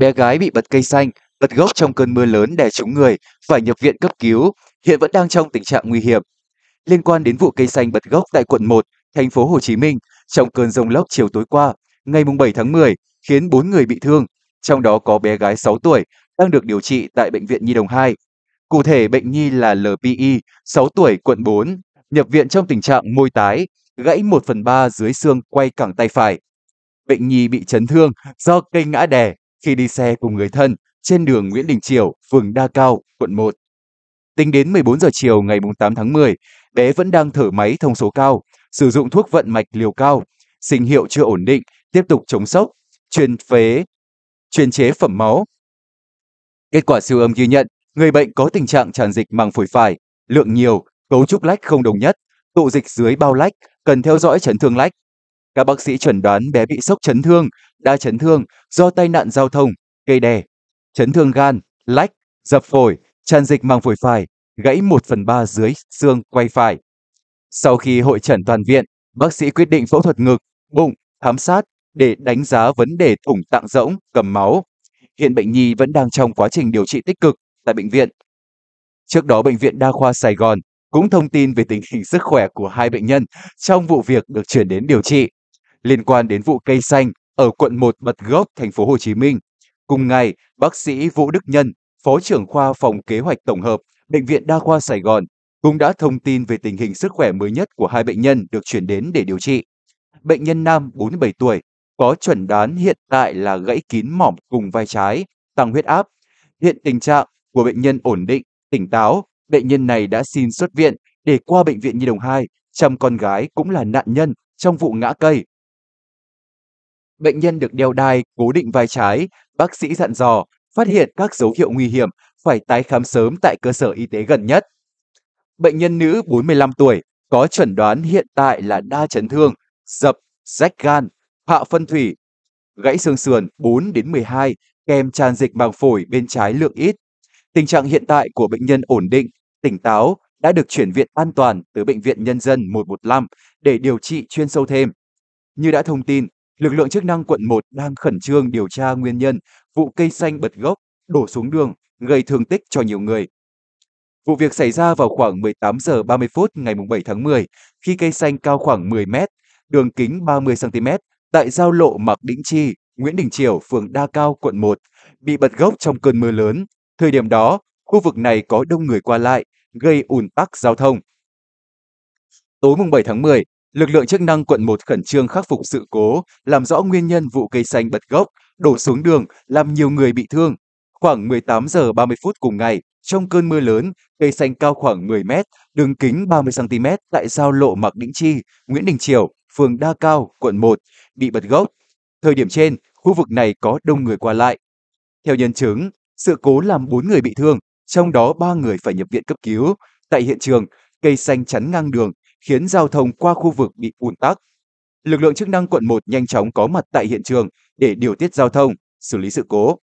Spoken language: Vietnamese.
Bé gái bị bật cây xanh, bật gốc trong cơn mưa lớn đè trúng người, phải nhập viện cấp cứu, hiện vẫn đang trong tình trạng nguy hiểm. Liên quan đến vụ cây xanh bật gốc tại quận 1, thành phố Hồ Chí Minh, trong cơn rông lốc chiều tối qua, ngày 7 tháng 10, khiến 4 người bị thương, trong đó có bé gái 6 tuổi đang được điều trị tại Bệnh viện Nhi Đồng 2. Cụ thể, bệnh nhi là LPI, 6 tuổi, quận 4, nhập viện trong tình trạng môi tái, gãy 1 phần 3 dưới xương quay cẳng tay phải. Bệnh nhi bị chấn thương do cây ngã đè, khi đi xe cùng người thân trên đường Nguyễn Đình Triều, phường Đa Cao, quận 1. Tính đến 14 giờ chiều ngày 8 tháng 10, bé vẫn đang thở máy thông số cao, sử dụng thuốc vận mạch liều cao, sinh hiệu chưa ổn định, tiếp tục chống sốc, truyền phế, truyền chế phẩm máu. Kết quả siêu âm ghi nhận, người bệnh có tình trạng tràn dịch màng phổi phải, lượng nhiều, cấu trúc lách không đồng nhất, tụ dịch dưới bao lách, cần theo dõi chấn thương lách. Các bác sĩ chuẩn đoán bé bị sốc chấn thương đa chấn thương do tai nạn giao thông, cây đè, chấn thương gan, lách, dập phổi, tràn dịch màng phổi phải, gãy 1 phần 3 dưới xương quay phải. Sau khi hội trần toàn viện, bác sĩ quyết định phẫu thuật ngực, bụng, thám sát để đánh giá vấn đề thủng tạng rỗng, cầm máu. Hiện bệnh nhi vẫn đang trong quá trình điều trị tích cực tại bệnh viện. Trước đó, Bệnh viện Đa khoa Sài Gòn cũng thông tin về tình hình sức khỏe của hai bệnh nhân trong vụ việc được chuyển đến điều trị. Liên quan đến vụ cây xanh ở quận 1 Bật Gốc, thành phố Hồ Chí Minh. Cùng ngày, bác sĩ Vũ Đức Nhân, Phó trưởng khoa phòng kế hoạch tổng hợp Bệnh viện Đa khoa Sài Gòn cũng đã thông tin về tình hình sức khỏe mới nhất của hai bệnh nhân được chuyển đến để điều trị. Bệnh nhân nam 47 tuổi có chuẩn đoán hiện tại là gãy kín mỏm cùng vai trái, tăng huyết áp. Hiện tình trạng của bệnh nhân ổn định, tỉnh táo. Bệnh nhân này đã xin xuất viện để qua bệnh viện Nhi đồng 2, chăm con gái cũng là nạn nhân trong vụ ngã cây Bệnh nhân được đeo đai, cố định vai trái. Bác sĩ dặn dò, phát hiện các dấu hiệu nguy hiểm, phải tái khám sớm tại cơ sở y tế gần nhất. Bệnh nhân nữ 45 tuổi, có chuẩn đoán hiện tại là đa chấn thương, dập, rách gan, hạ phân thủy, gãy xương sườn 4 đến 12, kèm tràn dịch màng phổi bên trái lượng ít. Tình trạng hiện tại của bệnh nhân ổn định, tỉnh táo, đã được chuyển viện an toàn tới Bệnh viện Nhân dân 115 để điều trị chuyên sâu thêm. Như đã thông tin, Lực lượng chức năng quận 1 đang khẩn trương điều tra nguyên nhân vụ cây xanh bật gốc, đổ xuống đường, gây thương tích cho nhiều người. Vụ việc xảy ra vào khoảng 18 giờ 30 phút ngày 7 tháng 10 khi cây xanh cao khoảng 10 mét, đường kính 30 cm tại giao lộ Mạc Đĩnh Chi, Nguyễn Đình Triều, phường Đa Cao, quận 1 bị bật gốc trong cơn mưa lớn. Thời điểm đó, khu vực này có đông người qua lại, gây ùn tắc giao thông. Tối mùng 7 tháng 10, Lực lượng chức năng quận 1 khẩn trương khắc phục sự cố, làm rõ nguyên nhân vụ cây xanh bật gốc, đổ xuống đường, làm nhiều người bị thương. Khoảng 18 giờ 30 phút cùng ngày, trong cơn mưa lớn, cây xanh cao khoảng 10 mét, đường kính 30 cm tại giao lộ Mạc Đĩnh Chi, Nguyễn Đình Triều, phường Đa Cao, quận 1, bị bật gốc. Thời điểm trên, khu vực này có đông người qua lại. Theo nhân chứng, sự cố làm 4 người bị thương, trong đó 3 người phải nhập viện cấp cứu. Tại hiện trường, cây xanh chắn ngang đường, khiến giao thông qua khu vực bị ùn tắc. Lực lượng chức năng quận 1 nhanh chóng có mặt tại hiện trường để điều tiết giao thông, xử lý sự cố.